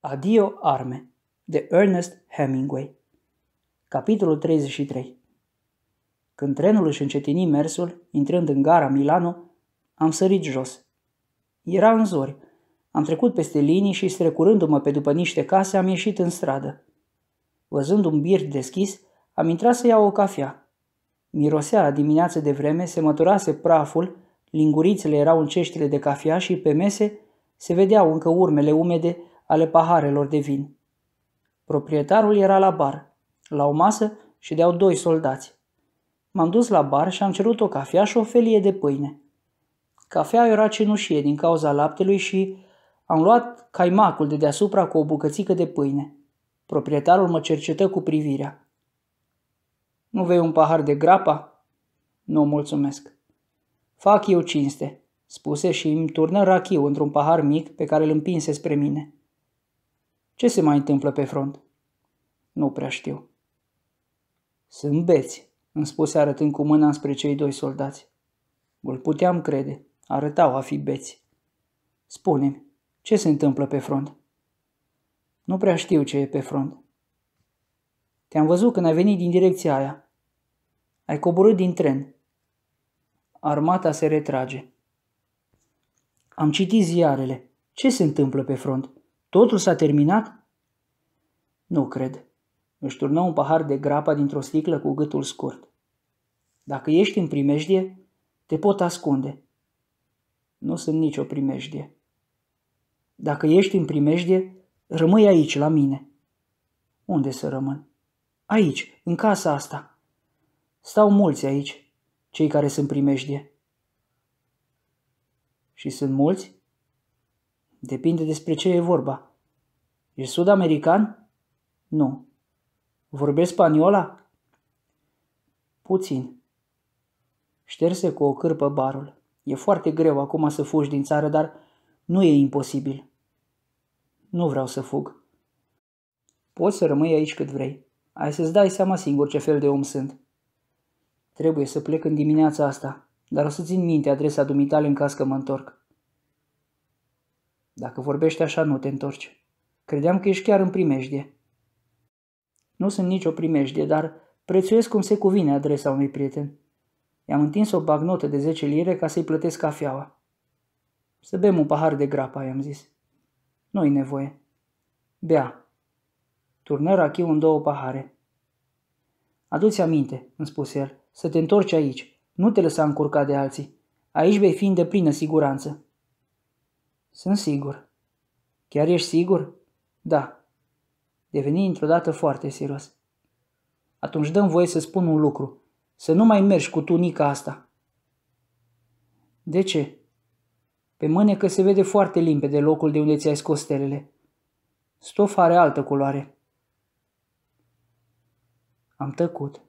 Adio arme de Ernest Hemingway Capitolul 33 Când trenul își încetini mersul, intrând în gara Milano, am sărit jos. Era în zori. Am trecut peste linii și, strecurându-mă pe după niște case, am ieșit în stradă. Văzând un bir deschis, am intrat să iau o cafea. Mirosea dimineață de vreme, se măturase praful, lingurițele erau în ceștile de cafea și pe mese se vedeau încă urmele umede ale paharelor de vin. Proprietarul era la bar, la o masă și deau doi soldați. M-am dus la bar și am cerut o cafea și o felie de pâine. Cafea era cenușie din cauza laptelui și am luat caimacul de deasupra cu o bucățică de pâine. Proprietarul mă cercetă cu privirea. Nu vei un pahar de grapa?" Nu, mulțumesc." Fac eu cinste," spuse și îmi turnă rachiu într-un pahar mic pe care îl împinse spre mine. Ce se mai întâmplă pe front? Nu prea știu. Sunt beți, îmi spuse arătând cu mâna spre cei doi soldați. Îl puteam crede, arătau a fi beți. Spune-mi, ce se întâmplă pe front? Nu prea știu ce e pe front. Te-am văzut când ai venit din direcția aia. Ai coborât din tren. Armata se retrage. Am citit ziarele. Ce se întâmplă pe front? Totul s-a terminat? Nu cred. Își turnă un pahar de grapa dintr-o sticlă cu gâtul scurt. Dacă ești în primejdie, te pot ascunde. Nu sunt nicio primejdie. Dacă ești în primejdie, rămâi aici, la mine. Unde să rămân? Aici, în casa asta. Stau mulți aici, cei care sunt primejdie. Și sunt mulți? Depinde despre ce e vorba. E sud-american? Nu. Vorbesc spaniola? Puțin. Șterse cu o cârpă barul. E foarte greu acum să fugi din țară, dar nu e imposibil. Nu vreau să fug. Poți să rămâi aici cât vrei. Ai să-ți dai seama singur ce fel de om sunt. Trebuie să plec în dimineața asta, dar o să țin minte adresa dumitale în caz că mă întorc. Dacă vorbești așa, nu te întorci. Credeam că ești chiar în primejdie. Nu sunt nicio primejdie, dar prețuiesc cum se cuvine adresa unui prieten. I-am întins o bagnotă de 10 lire ca să-i plătesc cafeaua. Să bem un pahar de grapa, i-am zis. Nu-i nevoie. Bea. Turnă rachiu în două pahare. Adu-ți aminte, îmi spuse el, să te întorci aici. Nu te lăsa încurcat de alții. Aici vei fi în deplină siguranță. Sunt sigur. Chiar ești sigur? Da. Deveni într-o dată foarte serios. Atunci dăm voie să spun un lucru. Să nu mai mergi cu tunica asta. De ce? Pe că se vede foarte limpede locul de unde ți-ai scos stelele. Stofa are altă culoare. Am tăcut.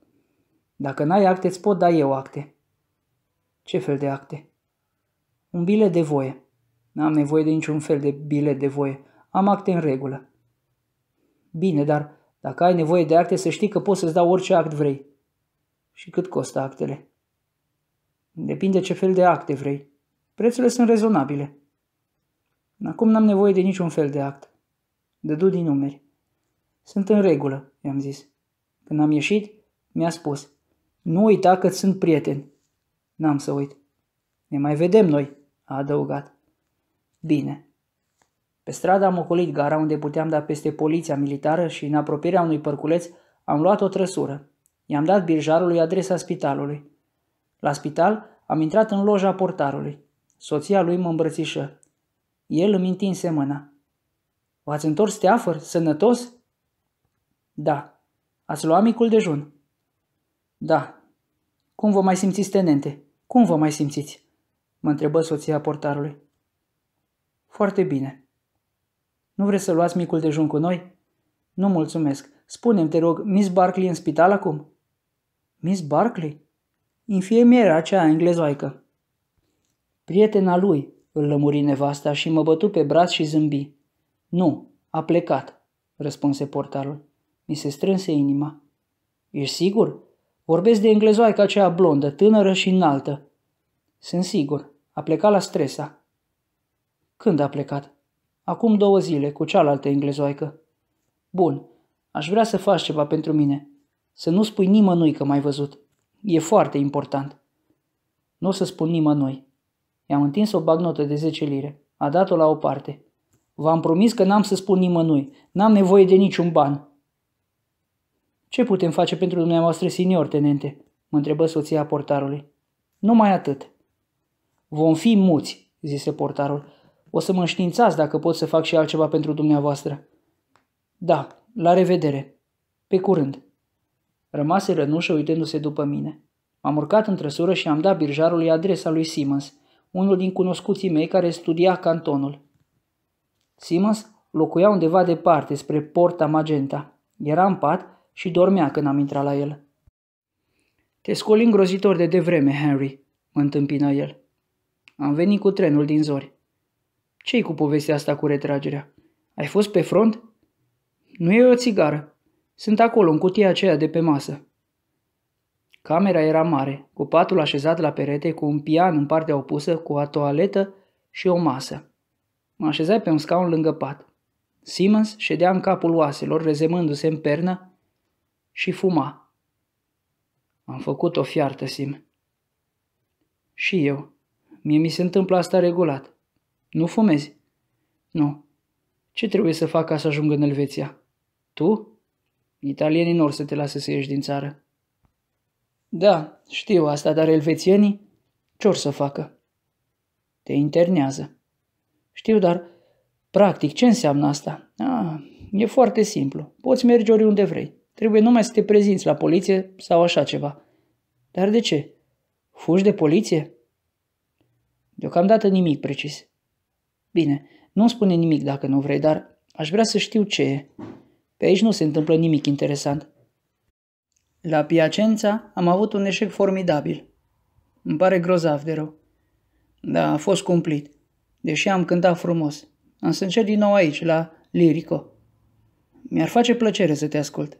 Dacă n-ai acte, îți pot da eu acte. Ce fel de acte? Un bilet de voie. N-am nevoie de niciun fel de bilet de voie. Am acte în regulă. Bine, dar dacă ai nevoie de acte, să știi că poți să-ți dau orice act vrei. Și cât costă actele? Depinde ce fel de acte vrei. Prețurile sunt rezonabile. Acum n-am nevoie de niciun fel de act. Dădu din numeri. Sunt în regulă, i-am zis. Când am ieșit, mi-a spus. Nu uita că sunt prieten. N-am să uit. Ne mai vedem noi, a adăugat. Bine. Pe stradă am ocolit gara unde puteam da peste poliția militară și în apropierea unui părculeț am luat o trăsură. I-am dat birjarului adresa spitalului. La spital am intrat în loja portarului. Soția lui mă îmbrățișă. El îmi întinse mâna. V-ați întors teafăr? Sănătos? Da. Ați luat micul dejun? Da. Cum vă mai simțiți, tenente? Cum vă mai simțiți? Mă întrebă soția portarului. Foarte bine. Nu vreți să luați micul dejun cu noi? Nu mulțumesc. Spune-mi, te rog, Miss Barclay în spital acum? Miss Barclay? Infiemiera aceea englezoaică. Prietena lui, îl lămuri nevasta și mă bătu pe braț și zâmbi. Nu, a plecat, răspunse portarul. Mi se strânse inima. Ești sigur? Vorbesc de englezoaica aceea blondă, tânără și înaltă. Sunt sigur. A plecat la stresa. Când a plecat? Acum două zile, cu cealaltă englezoaică. Bun, aș vrea să faci ceva pentru mine. Să nu spui nimănui că m-ai văzut. E foarte important. Nu o să spun nimănui. I-am întins o bagnotă de 10 lire. A dat-o la o parte. V-am promis că n-am să spun nimănui. N-am nevoie de niciun ban. Ce putem face pentru dumneavoastră, senior, tenente? Mă întrebă soția portarului. Numai atât. Vom fi muți, zise portarul. O să mă înștiințați dacă pot să fac și altceva pentru dumneavoastră. Da, la revedere. Pe curând. Rămase rănușă uitându-se după mine. M-am urcat în trăsură și am dat birjarului adresa lui Simmons, unul din cunoscuții mei care studia cantonul. Simmons locuia undeva departe, spre Porta Magenta. Era în pat și dormea când am intrat la el. Te scoli îngrozitor de devreme, Henry," mă întâmpină el. Am venit cu trenul din zori. Ce-i cu povestea asta cu retragerea? Ai fost pe front? Nu e o țigară. Sunt acolo, în cutia aceea de pe masă. Camera era mare, cu patul așezat la perete, cu un pian în partea opusă, cu o toaletă și o masă. Mă așezai pe un scaun lângă pat. Simmons ședea în capul oaselor, rezemându-se în pernă și fuma. Am făcut o fiartă, Sim. Și eu. Mie mi se întâmplă asta regulat. Nu fumezi? Nu. Ce trebuie să fac ca să ajung în Elveția? Tu? Italienii nu or să te lasă să ieși din țară. Da, știu asta, dar elvețienii ce or să facă? Te internează. Știu, dar practic ce înseamnă asta? Ah, e foarte simplu. Poți merge oriunde vrei. Trebuie numai să te prezinți la poliție sau așa ceva. Dar de ce? Fugi de poliție? Deocamdată nimic precis. Bine, nu spune nimic dacă nu vrei, dar aș vrea să știu ce e. Pe aici nu se întâmplă nimic interesant. La Piacenza am avut un eșec formidabil. Îmi pare grozav de rău. Da, a fost cumplit. Deși am cântat frumos. Am să încerc din nou aici, la Lirico. Mi-ar face plăcere să te ascult.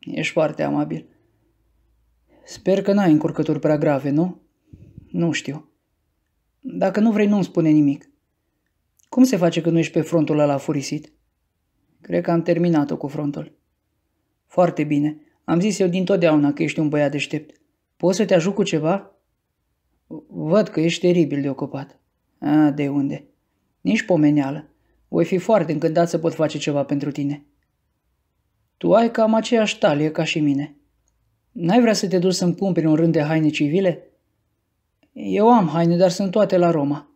Ești foarte amabil. Sper că n-ai încurcături prea grave, nu? Nu știu. Dacă nu vrei, nu-mi spune nimic. Cum se face că nu ești pe frontul ăla furisit? Cred că am terminat-o cu frontul. Foarte bine. Am zis eu dintotdeauna că ești un băiat deștept. Poți să te ajut cu ceva? Văd că ești teribil de ocupat. A, de unde? Nici pomeneală. Voi fi foarte încântat să pot face ceva pentru tine. Tu ai cam aceeași talie ca și mine. N-ai vrea să te duci să-mi cumperi un rând de haine civile? Eu am haine, dar sunt toate la Roma.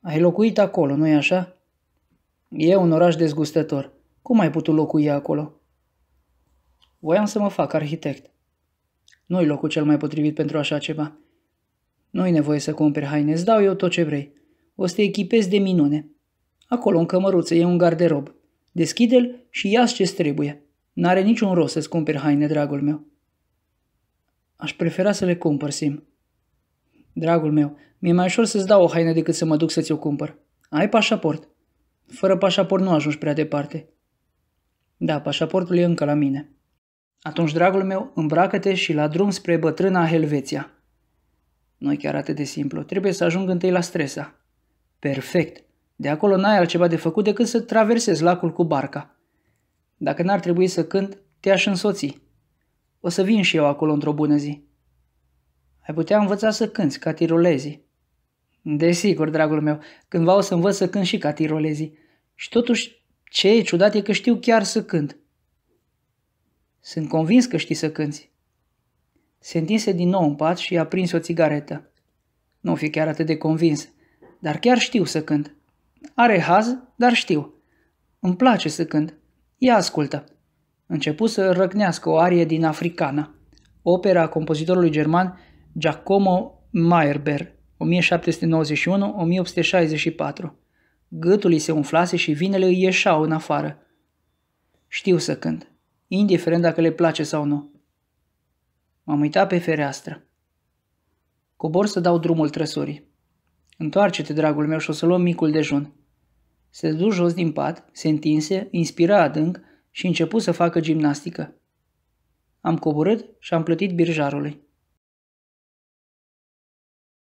Ai locuit acolo, nu-i așa? E un oraș dezgustător. Cum ai putut locui acolo? Voiam să mă fac arhitect. Nu-i locul cel mai potrivit pentru așa ceva. Nu-i nevoie să cumperi haine, îți dau eu tot ce vrei. O să te echipezi de minune. Acolo, în cămăruță, e un garderob. Deschide-l și ia ce trebuie. N-are niciun rost să-ți cumperi haine, dragul meu. Aș prefera să le cumpăr, Sim. Dragul meu, mi-e mai ușor să-ți dau o haină decât să mă duc să ți-o cumpăr. Ai pașaport? Fără pașaport nu ajungi prea departe. Da, pașaportul e încă la mine. Atunci, dragul meu, îmbracă-te și la drum spre bătrâna Helveția. Nu e chiar atât de simplu. Trebuie să ajung întâi la Stresa. Perfect. De acolo n-ai altceva de făcut decât să traversezi lacul cu barca. Dacă n-ar trebui să cânt, te-aș însoți. O să vin și eu acolo într-o bună zi. Ai putea învăța să cânți ca tirolezii. Desigur, dragul meu, cândva o să învăț să cânt și ca tirolezii. Și totuși, ce e ciudat e că știu chiar să cânt. Sunt convins că știi să cânți. Se întinse din nou în pat și a prins o țigaretă. Nu fi chiar atât de convins, dar chiar știu să cânt. Are haz, dar știu. Îmi place să cânt. Ia ascultă. Începu să răcnească o arie din Africana, opera compozitorului german Giacomo Meyerber, 1791-1864. Gâtul îi se umflase și vinele îi ieșau în afară. Știu să cânt, indiferent dacă le place sau nu. M-am uitat pe fereastră. Cobor să dau drumul trăsorii. Întoarce-te, dragul meu, și o să luăm micul dejun. Se duce jos din pat, se întinse, inspira adânc și începu să facă gimnastică. Am coborât și am plătit birjarului.